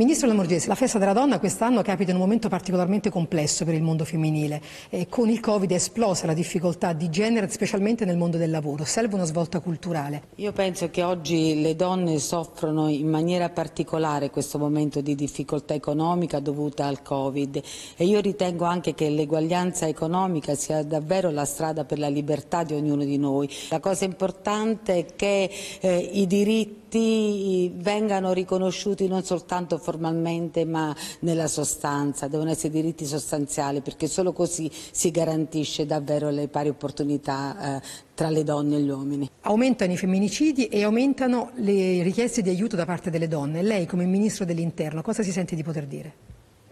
Ministro Lamorgese, la festa della donna quest'anno capita in un momento particolarmente complesso per il mondo femminile. Eh, con il Covid è esplosa la difficoltà di genere, specialmente nel mondo del lavoro. Serve una svolta culturale. Io penso che oggi le donne soffrono in maniera particolare questo momento di difficoltà economica dovuta al Covid e io ritengo anche che l'eguaglianza economica sia davvero la strada per la libertà di ognuno di noi. La cosa importante è che eh, i diritti diritti vengano riconosciuti non soltanto formalmente ma nella sostanza, devono essere diritti sostanziali perché solo così si garantisce davvero le pari opportunità eh, tra le donne e gli uomini. Aumentano i femminicidi e aumentano le richieste di aiuto da parte delle donne. Lei come Ministro dell'Interno cosa si sente di poter dire?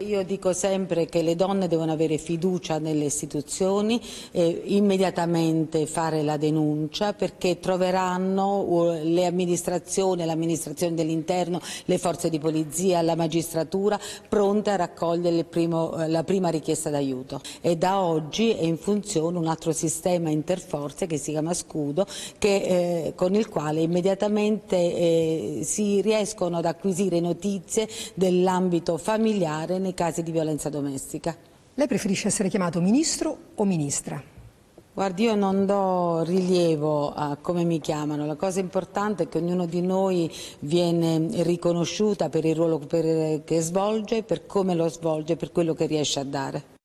Io dico sempre che le donne devono avere fiducia nelle istituzioni, eh, immediatamente fare la denuncia perché troveranno uh, le amministrazioni, l'amministrazione dell'interno, le forze di polizia, la magistratura pronte a raccogliere primo, eh, la prima richiesta d'aiuto. E da oggi è in funzione un altro sistema interforze che si chiama Scudo che, eh, con il quale immediatamente eh, si riescono ad acquisire notizie dell'ambito familiare nei casi di violenza domestica. Lei preferisce essere chiamato ministro o ministra? Guardi, io non do rilievo a come mi chiamano, la cosa importante è che ognuno di noi viene riconosciuta per il ruolo che svolge, per come lo svolge, per quello che riesce a dare.